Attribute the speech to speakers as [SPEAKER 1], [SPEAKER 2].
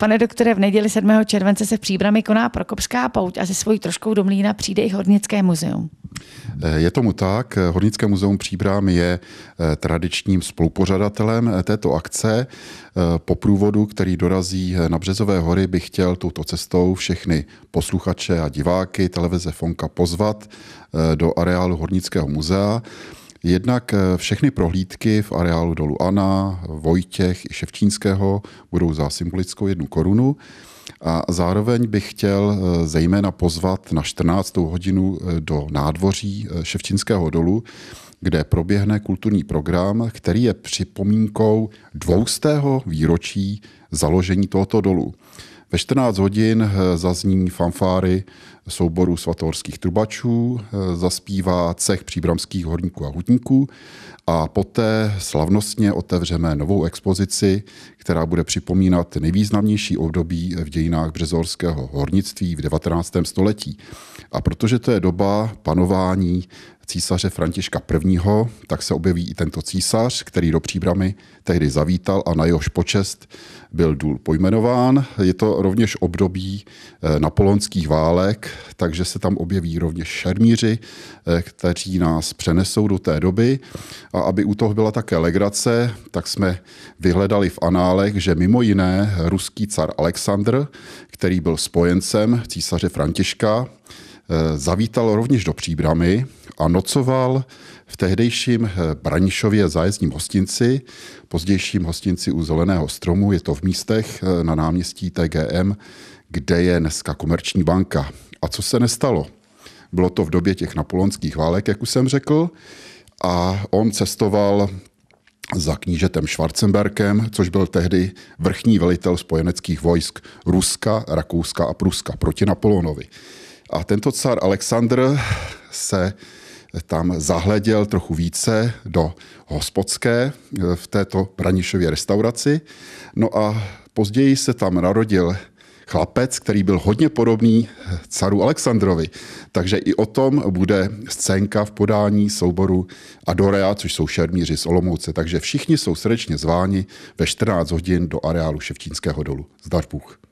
[SPEAKER 1] Pane doktore, v neděli 7. července se v Příbrami koná Prokopská pouť a se svojí troškou do mlína přijde i Hornické muzeum. Eh, je tomu tak. Hornické muzeum Příbram je eh, tradičním spolupořadatelem eh, této akce. Po průvodu, který dorazí na Březové hory, bych chtěl touto cestou všechny posluchače a diváky televize Fonka pozvat do areálu Hornického muzea. Jednak eh, všechny prohlídky v areálu dolu Ana, Vojtěch i Ševčínského budou za symbolickou jednu korunu. A zároveň bych chtěl eh, zejména pozvat na 14. hodinu eh, do nádvoří Ševčínského dolu, kde proběhne kulturní program, který je připomínkou dvoustého výročí založení tohoto dolu. Ve 14 hodin zazní fanfáry souboru svatohorských trubačů, eh, zaspívá cech příbramských horníků a hutníků a poté slavnostně otevřeme novou expozici, která bude připomínat nejvýznamnější období v dějinách březorského hornictví v 19. století. A protože to je doba panování císaře Františka I., tak se objeví i tento císař, který do příbramy tehdy zavítal a na jehož počest byl důl pojmenován. Je to rovněž období eh, napoleonských válek, takže se tam objeví rovněž šermíři, eh, kteří nás přenesou do té doby. A aby u toho byla také legrace, tak jsme vyhledali v análech, že mimo jiné ruský car Alexandr, který byl spojencem císaře Františka, eh, zavítal rovněž do příbramy a nocoval v tehdejším eh, Branišově zájezdním hostinci, pozdějším hostinci u Zeleného stromu, je to v místech eh, na náměstí TGM, kde je dneska Komerční banka. A co se nestalo? Bylo to v době těch napolonských válek, jak už jsem řekl, a on cestoval za knížetem Schwarzenberkem, což byl tehdy vrchní velitel spojeneckých vojsk Ruska, Rakouska a Pruska proti Napoleonovi. A tento car Alexandr se tam zahleděl trochu více do hospodské eh, v této Branišově restauraci. No a později se tam narodil chlapec, který byl hodně podobný eh, caru Alexandrovi. Takže i o tom bude scénka v podání souboru Adorea, což jsou šermíři z Olomouce. Takže všichni jsou srdečně zváni ve 14 hodin do areálu Ševčínského dolu. Zdar Bůh.